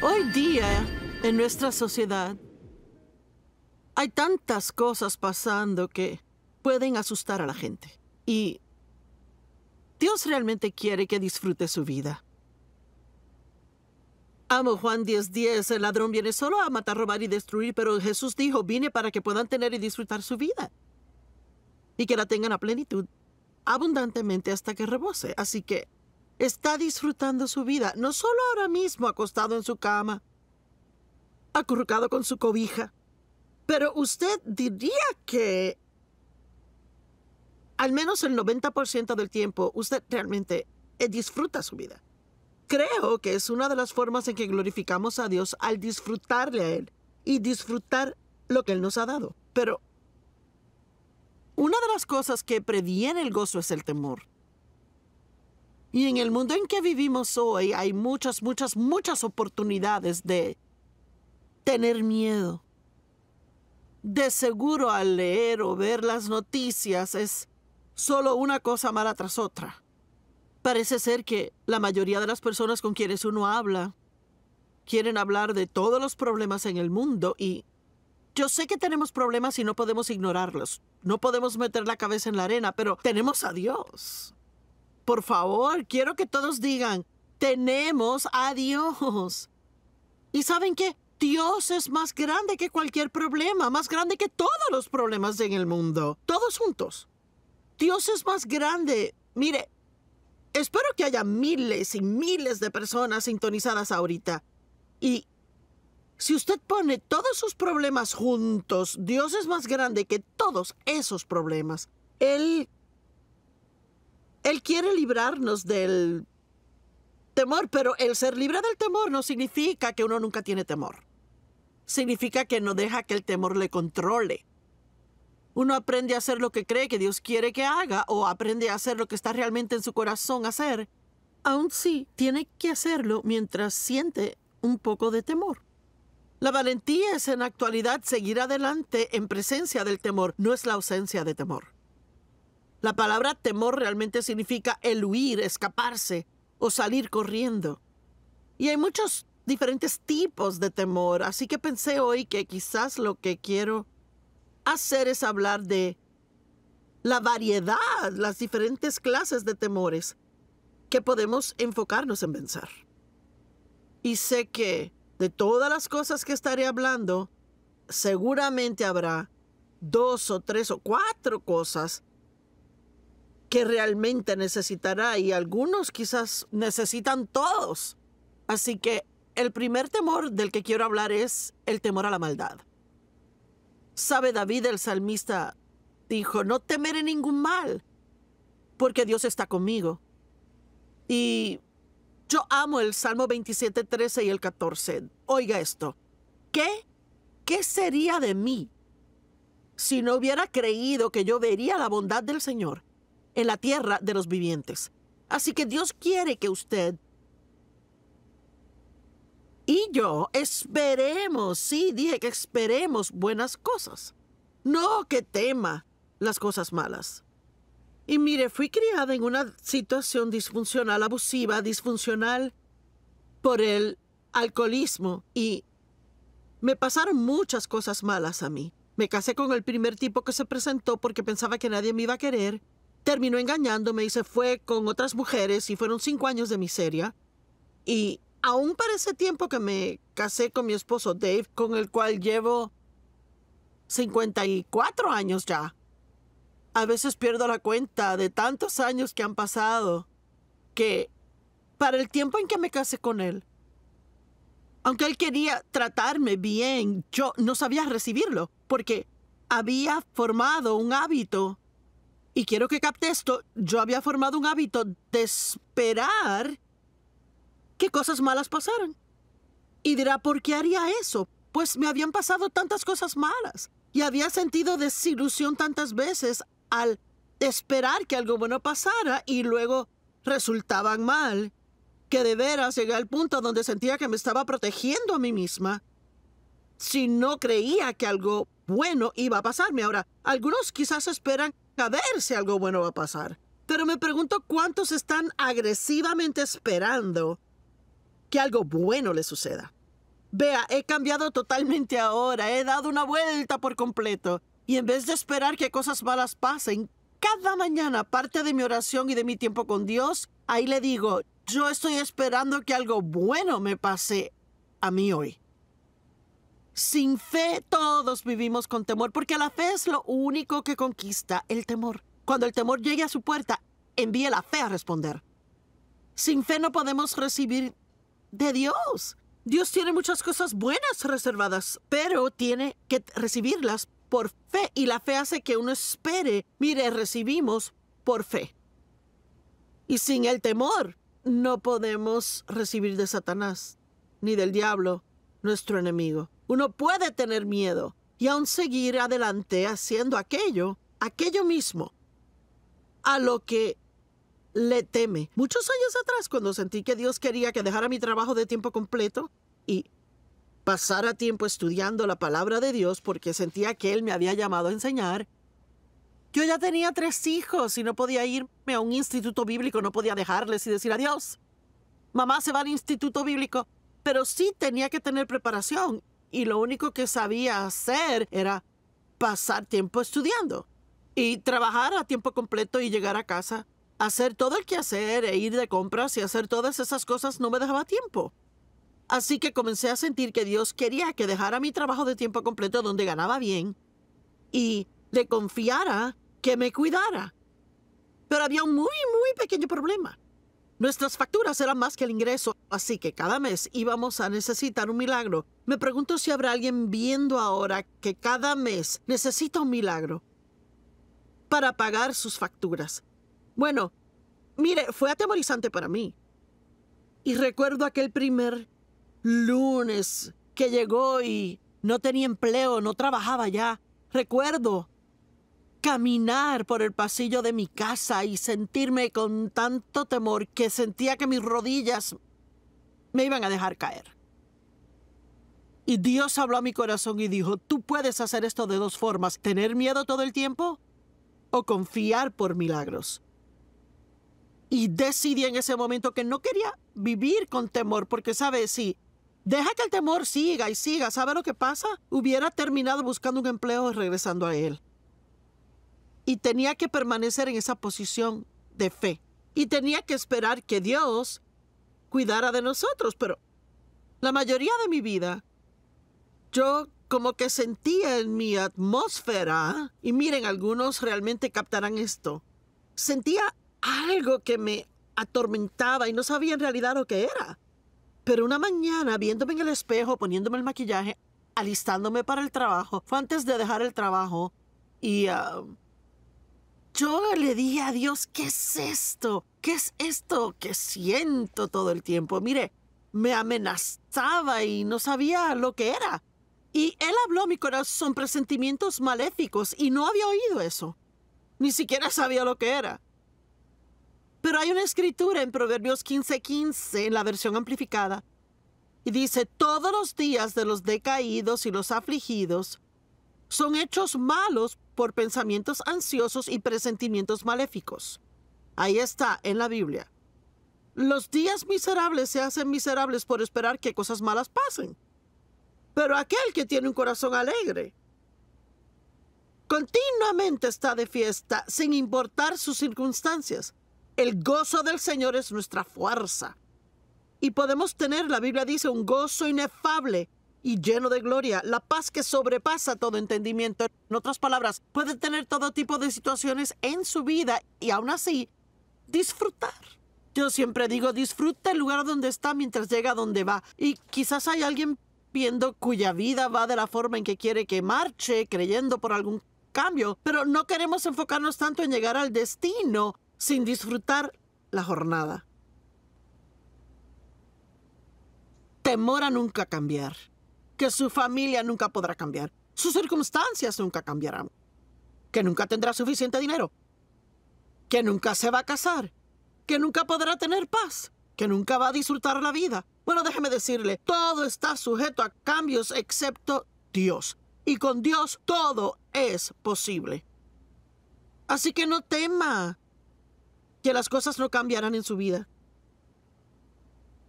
Hoy día, en nuestra sociedad, hay tantas cosas pasando que pueden asustar a la gente. Y Dios realmente quiere que disfrute su vida. Amo Juan 10:10. El ladrón viene solo a matar, robar y destruir, pero Jesús dijo, vine para que puedan tener y disfrutar su vida. Y que la tengan a plenitud, abundantemente hasta que rebose. Así que está disfrutando su vida, no solo ahora mismo acostado en su cama, acurrucado con su cobija, pero usted diría que al menos el 90% del tiempo usted realmente eh, disfruta su vida. Creo que es una de las formas en que glorificamos a Dios al disfrutarle a Él y disfrutar lo que Él nos ha dado. Pero una de las cosas que previene el gozo es el temor. Y en el mundo en que vivimos hoy hay muchas, muchas, muchas oportunidades de tener miedo. De seguro al leer o ver las noticias es solo una cosa mala tras otra. Parece ser que la mayoría de las personas con quienes uno habla quieren hablar de todos los problemas en el mundo y yo sé que tenemos problemas y no podemos ignorarlos. No podemos meter la cabeza en la arena, pero tenemos a Dios. Por favor, quiero que todos digan, tenemos a Dios. ¿Y saben qué? Dios es más grande que cualquier problema, más grande que todos los problemas en el mundo, todos juntos. Dios es más grande. Mire, espero que haya miles y miles de personas sintonizadas ahorita. Y si usted pone todos sus problemas juntos, Dios es más grande que todos esos problemas. Él él quiere librarnos del temor, pero el ser libre del temor no significa que uno nunca tiene temor. Significa que no deja que el temor le controle. Uno aprende a hacer lo que cree que Dios quiere que haga o aprende a hacer lo que está realmente en su corazón hacer, aun si tiene que hacerlo mientras siente un poco de temor. La valentía es en actualidad seguir adelante en presencia del temor, no es la ausencia de temor. La palabra temor realmente significa el huir, escaparse o salir corriendo. Y hay muchos diferentes tipos de temor, así que pensé hoy que quizás lo que quiero hacer es hablar de la variedad, las diferentes clases de temores que podemos enfocarnos en vencer. Y sé que de todas las cosas que estaré hablando, seguramente habrá dos o tres o cuatro cosas que realmente necesitará y algunos quizás necesitan todos. Así que el primer temor del que quiero hablar es el temor a la maldad. Sabe David el salmista, dijo, no temeré ningún mal, porque Dios está conmigo. Y yo amo el Salmo 27, 13 y el 14. Oiga esto, ¿qué? ¿Qué sería de mí si no hubiera creído que yo vería la bondad del Señor? en la tierra de los vivientes. Así que Dios quiere que usted y yo esperemos, sí, dije que esperemos buenas cosas. No que tema las cosas malas. Y mire, fui criada en una situación disfuncional, abusiva, disfuncional por el alcoholismo y me pasaron muchas cosas malas a mí. Me casé con el primer tipo que se presentó porque pensaba que nadie me iba a querer terminó engañándome y se fue con otras mujeres y fueron cinco años de miseria. Y aún para ese tiempo que me casé con mi esposo Dave, con el cual llevo 54 años ya. A veces pierdo la cuenta de tantos años que han pasado que para el tiempo en que me casé con él, aunque él quería tratarme bien, yo no sabía recibirlo porque había formado un hábito y quiero que capte esto, yo había formado un hábito de esperar que cosas malas pasaran. Y dirá, ¿por qué haría eso? Pues me habían pasado tantas cosas malas y había sentido desilusión tantas veces al esperar que algo bueno pasara y luego resultaban mal, que de veras llegué al punto donde sentía que me estaba protegiendo a mí misma. Si no creía que algo bueno iba a pasarme ahora, algunos quizás esperan a ver si algo bueno va a pasar. Pero me pregunto cuántos están agresivamente esperando que algo bueno le suceda. Vea, he cambiado totalmente ahora, he dado una vuelta por completo. Y en vez de esperar que cosas malas pasen, cada mañana, parte de mi oración y de mi tiempo con Dios, ahí le digo, yo estoy esperando que algo bueno me pase a mí hoy. Sin fe todos vivimos con temor, porque la fe es lo único que conquista el temor. Cuando el temor llegue a su puerta, envíe la fe a responder. Sin fe no podemos recibir de Dios. Dios tiene muchas cosas buenas reservadas, pero tiene que recibirlas por fe y la fe hace que uno espere. Mire, recibimos por fe. Y sin el temor no podemos recibir de Satanás ni del diablo, nuestro enemigo. Uno puede tener miedo y aún seguir adelante haciendo aquello, aquello mismo, a lo que le teme. Muchos años atrás, cuando sentí que Dios quería que dejara mi trabajo de tiempo completo y pasara tiempo estudiando la palabra de Dios porque sentía que Él me había llamado a enseñar, yo ya tenía tres hijos y no podía irme a un instituto bíblico, no podía dejarles y decir adiós. Mamá se va al instituto bíblico, pero sí tenía que tener preparación y lo único que sabía hacer era pasar tiempo estudiando y trabajar a tiempo completo y llegar a casa. Hacer todo el quehacer e ir de compras y hacer todas esas cosas no me dejaba tiempo. Así que comencé a sentir que Dios quería que dejara mi trabajo de tiempo completo donde ganaba bien y le confiara que me cuidara. Pero había un muy, muy pequeño problema. Nuestras facturas eran más que el ingreso, así que cada mes íbamos a necesitar un milagro. Me pregunto si habrá alguien viendo ahora que cada mes necesita un milagro para pagar sus facturas. Bueno, mire, fue atemorizante para mí. Y recuerdo aquel primer lunes que llegó y no tenía empleo, no trabajaba ya. Recuerdo caminar por el pasillo de mi casa y sentirme con tanto temor que sentía que mis rodillas me iban a dejar caer. Y Dios habló a mi corazón y dijo, tú puedes hacer esto de dos formas, tener miedo todo el tiempo o confiar por milagros. Y decidí en ese momento que no quería vivir con temor, porque sabes, si deja que el temor siga y siga, ¿sabe lo que pasa? Hubiera terminado buscando un empleo y regresando a él y tenía que permanecer en esa posición de fe. Y tenía que esperar que Dios cuidara de nosotros, pero la mayoría de mi vida yo como que sentía en mi atmósfera, y miren, algunos realmente captarán esto, sentía algo que me atormentaba y no sabía en realidad lo que era. Pero una mañana, viéndome en el espejo, poniéndome el maquillaje, alistándome para el trabajo, fue antes de dejar el trabajo y ah, yo le dije a Dios, ¿qué es esto? ¿Qué es esto que siento todo el tiempo? Mire, me amenazaba y no sabía lo que era. Y él habló mi corazón presentimientos maléficos y no había oído eso. Ni siquiera sabía lo que era. Pero hay una escritura en Proverbios 15:15 15, en la versión amplificada y dice, todos los días de los decaídos y los afligidos son hechos malos por pensamientos ansiosos y presentimientos maléficos. Ahí está, en la Biblia. Los días miserables se hacen miserables por esperar que cosas malas pasen. Pero aquel que tiene un corazón alegre, continuamente está de fiesta sin importar sus circunstancias. El gozo del Señor es nuestra fuerza. Y podemos tener, la Biblia dice, un gozo inefable y lleno de gloria, la paz que sobrepasa todo entendimiento. En otras palabras, puede tener todo tipo de situaciones en su vida y aún así disfrutar. Yo siempre digo, disfruta el lugar donde está mientras llega a donde va. Y quizás hay alguien viendo cuya vida va de la forma en que quiere que marche, creyendo por algún cambio, pero no queremos enfocarnos tanto en llegar al destino sin disfrutar la jornada. Temor a nunca cambiar que su familia nunca podrá cambiar, sus circunstancias nunca cambiarán, que nunca tendrá suficiente dinero, que nunca se va a casar, que nunca podrá tener paz, que nunca va a disfrutar la vida. Bueno, déjeme decirle, todo está sujeto a cambios excepto Dios. Y con Dios todo es posible. Así que no tema que las cosas no cambiarán en su vida.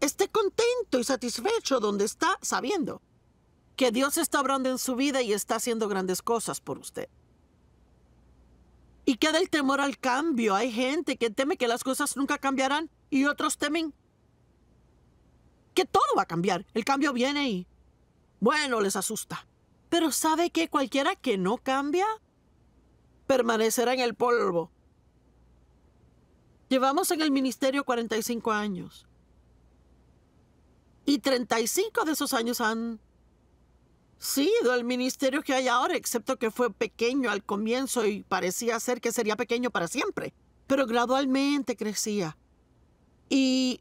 Esté contento y satisfecho donde está sabiendo que Dios está hablando en su vida y está haciendo grandes cosas por usted. Y queda el temor al cambio. Hay gente que teme que las cosas nunca cambiarán y otros temen que todo va a cambiar. El cambio viene y, bueno, les asusta. Pero sabe que cualquiera que no cambia, permanecerá en el polvo. Llevamos en el ministerio 45 años. Y 35 de esos años han Sí, el ministerio que hay ahora, excepto que fue pequeño al comienzo y parecía ser que sería pequeño para siempre. Pero gradualmente crecía. Y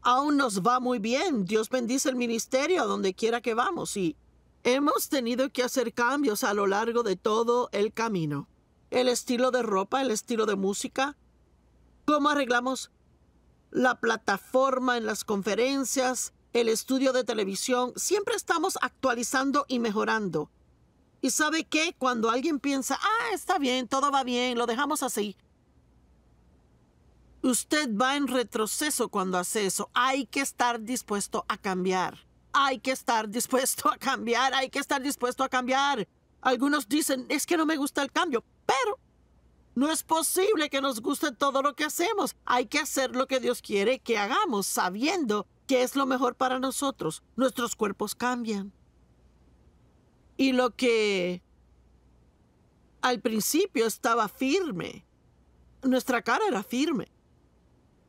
aún nos va muy bien. Dios bendice el ministerio a donde quiera que vamos y hemos tenido que hacer cambios a lo largo de todo el camino. El estilo de ropa, el estilo de música, cómo arreglamos la plataforma en las conferencias, el estudio de televisión, siempre estamos actualizando y mejorando. Y sabe que cuando alguien piensa, ah, está bien, todo va bien, lo dejamos así. Usted va en retroceso cuando hace eso. Hay que estar dispuesto a cambiar. Hay que estar dispuesto a cambiar. Hay que estar dispuesto a cambiar. Algunos dicen, es que no me gusta el cambio, pero no es posible que nos guste todo lo que hacemos. Hay que hacer lo que Dios quiere que hagamos, sabiendo qué es lo mejor para nosotros. Nuestros cuerpos cambian. Y lo que al principio estaba firme, nuestra cara era firme.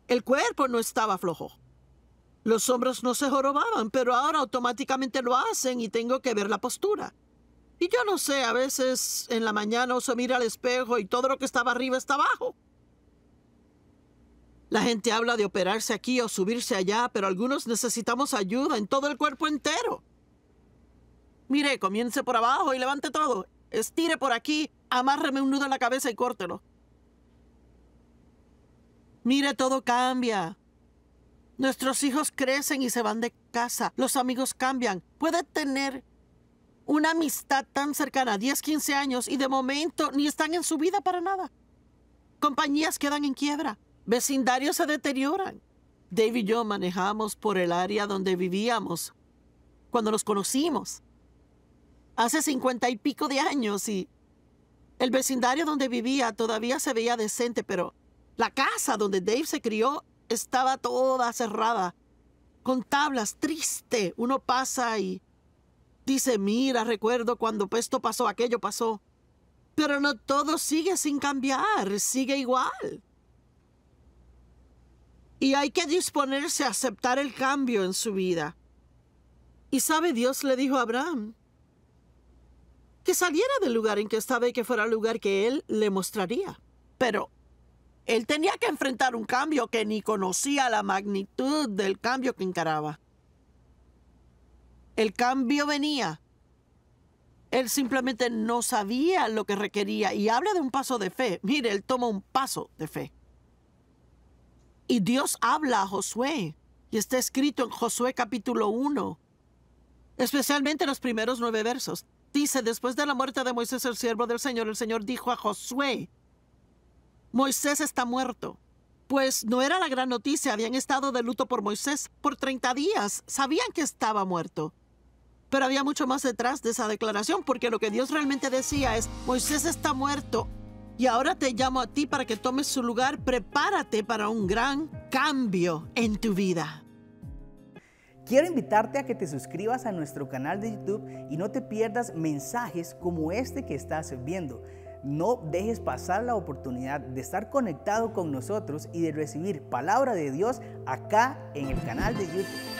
El cuerpo no estaba flojo. Los hombros no se jorobaban, pero ahora automáticamente lo hacen y tengo que ver la postura. Y yo no sé, a veces en la mañana o se mira al espejo y todo lo que estaba arriba está abajo. La gente habla de operarse aquí o subirse allá, pero algunos necesitamos ayuda en todo el cuerpo entero. Mire, comience por abajo y levante todo. Estire por aquí, amárreme un nudo en la cabeza y córtelo. Mire, todo cambia. Nuestros hijos crecen y se van de casa. Los amigos cambian. Puede tener una amistad tan cercana, 10, 15 años, y de momento ni están en su vida para nada. Compañías quedan en quiebra vecindarios se deterioran. Dave y yo manejamos por el área donde vivíamos cuando nos conocimos, hace cincuenta y pico de años, y el vecindario donde vivía todavía se veía decente, pero la casa donde Dave se crió estaba toda cerrada, con tablas, triste. Uno pasa y dice, mira, recuerdo cuando esto pasó, aquello pasó. Pero no todo sigue sin cambiar, sigue igual y hay que disponerse a aceptar el cambio en su vida. Y sabe, Dios le dijo a Abraham que saliera del lugar en que estaba y que fuera el lugar que él le mostraría. Pero él tenía que enfrentar un cambio que ni conocía la magnitud del cambio que encaraba. El cambio venía. Él simplemente no sabía lo que requería y habla de un paso de fe. Mire, él toma un paso de fe. Y Dios habla a Josué, y está escrito en Josué capítulo 1, especialmente en los primeros nueve versos. Dice, después de la muerte de Moisés, el siervo del Señor, el Señor dijo a Josué, Moisés está muerto. Pues no era la gran noticia, habían estado de luto por Moisés por 30 días, sabían que estaba muerto. Pero había mucho más detrás de esa declaración, porque lo que Dios realmente decía es, Moisés está muerto, y ahora te llamo a ti para que tomes su lugar. Prepárate para un gran cambio en tu vida. Quiero invitarte a que te suscribas a nuestro canal de YouTube y no te pierdas mensajes como este que estás viendo. No dejes pasar la oportunidad de estar conectado con nosotros y de recibir palabra de Dios acá en el canal de YouTube.